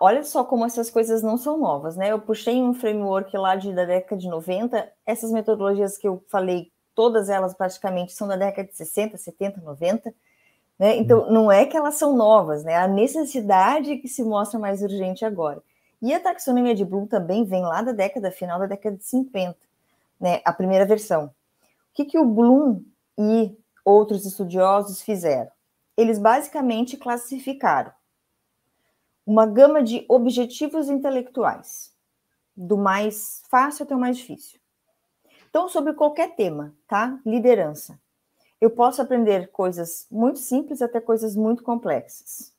olha só como essas coisas não são novas, né? Eu puxei um framework lá de, da década de 90, essas metodologias que eu falei, todas elas praticamente são da década de 60, 70, 90, né? Então, uhum. não é que elas são novas, né? A necessidade que se mostra mais urgente agora. E a taxonomia de Bloom também vem lá da década, final da década de 50, né? A primeira versão. O que, que o Bloom e outros estudiosos fizeram? Eles basicamente classificaram uma gama de objetivos intelectuais, do mais fácil até o mais difícil. Então, sobre qualquer tema, tá? Liderança. Eu posso aprender coisas muito simples até coisas muito complexas.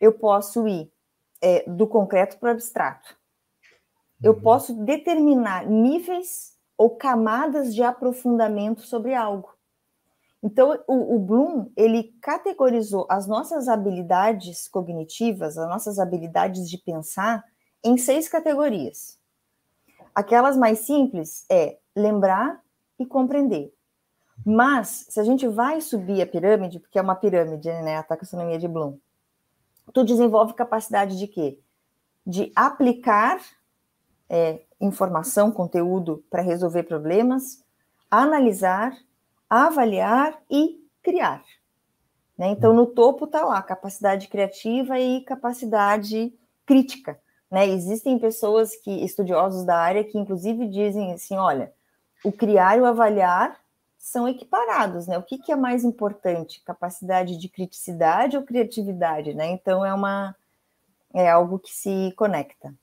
Eu posso ir é, do concreto para o abstrato. Eu uhum. posso determinar níveis ou camadas de aprofundamento sobre algo. Então, o, o, Bloom, ele categorizou as nossas habilidades cognitivas, as nossas habilidades de pensar, em seis categorias. Aquelas mais simples é lembrar e compreender. Mas, se a gente vai subir a pirâmide, porque é uma pirâmide, né, a taxonomia de Bloom, tu desenvolve capacidade de quê? De aplicar é, informação, conteúdo para resolver problemas, analisar avaliar e criar. Né? Então, hum. no topo está lá capacidade criativa e capacidade crítica. Né? Existem pessoas que estudiosos da área que, inclusive, dizem assim: olha, o criar e o avaliar são equiparados, né? O que, que é mais importante, capacidade de criticidade ou criatividade, né? Então é uma é algo que se conecta.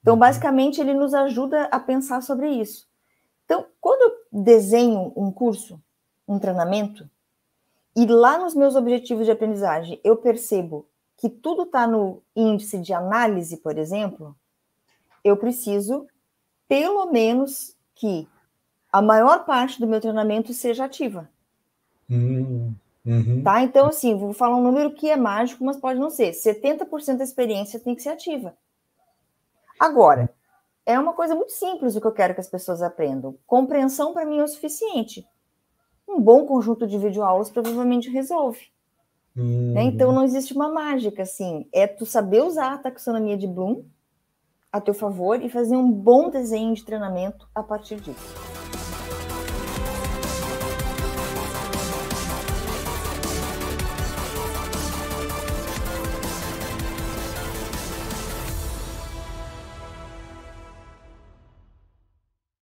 Então, uhum. basicamente, ele nos ajuda a pensar sobre isso. Então, quando eu desenho um curso, um treinamento, e lá nos meus objetivos de aprendizagem eu percebo que tudo está no índice de análise, por exemplo, eu preciso, pelo menos, que a maior parte do meu treinamento seja ativa. Hum, uhum. Tá? Então, assim, vou falar um número que é mágico, mas pode não ser. 70% da experiência tem que ser ativa. Agora, é uma coisa muito simples o que eu quero que as pessoas aprendam. Compreensão para mim é o suficiente. Um bom conjunto de videoaulas provavelmente resolve. Né? Uhum. Então não existe uma mágica assim. É tu saber usar a taxonomia de Bloom a teu favor e fazer um bom desenho de treinamento a partir disso.